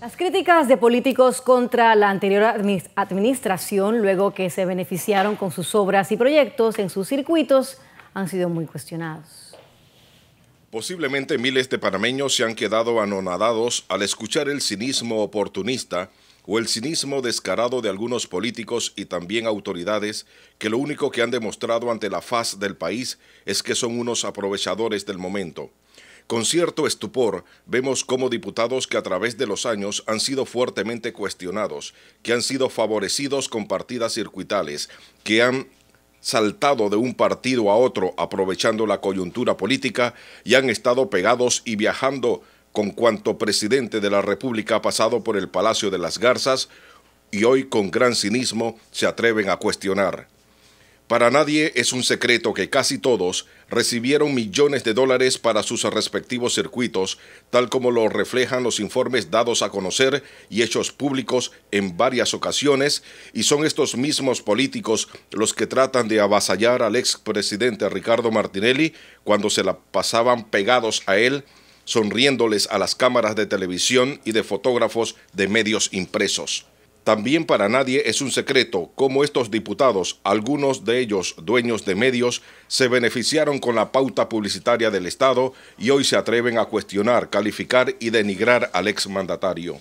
Las críticas de políticos contra la anterior administración, luego que se beneficiaron con sus obras y proyectos en sus circuitos, han sido muy cuestionados. Posiblemente miles de panameños se han quedado anonadados al escuchar el cinismo oportunista o el cinismo descarado de algunos políticos y también autoridades que lo único que han demostrado ante la faz del país es que son unos aprovechadores del momento. Con cierto estupor vemos cómo diputados que a través de los años han sido fuertemente cuestionados, que han sido favorecidos con partidas circuitales, que han saltado de un partido a otro aprovechando la coyuntura política y han estado pegados y viajando con cuanto presidente de la República ha pasado por el Palacio de las Garzas y hoy con gran cinismo se atreven a cuestionar. Para nadie es un secreto que casi todos recibieron millones de dólares para sus respectivos circuitos, tal como lo reflejan los informes dados a conocer y hechos públicos en varias ocasiones, y son estos mismos políticos los que tratan de avasallar al expresidente Ricardo Martinelli cuando se la pasaban pegados a él, sonriéndoles a las cámaras de televisión y de fotógrafos de medios impresos. También para nadie es un secreto cómo estos diputados, algunos de ellos dueños de medios, se beneficiaron con la pauta publicitaria del Estado y hoy se atreven a cuestionar, calificar y denigrar al exmandatario.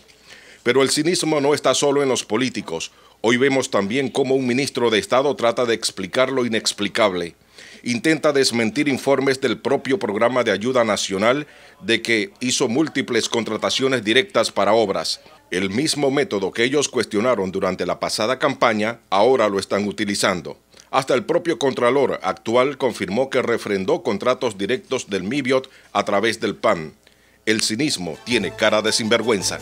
Pero el cinismo no está solo en los políticos. Hoy vemos también cómo un ministro de Estado trata de explicar lo inexplicable. Intenta desmentir informes del propio programa de ayuda nacional de que hizo múltiples contrataciones directas para obras el mismo método que ellos cuestionaron durante la pasada campaña, ahora lo están utilizando. Hasta el propio Contralor actual confirmó que refrendó contratos directos del MIBIOT a través del PAN. El cinismo tiene cara de sinvergüenza.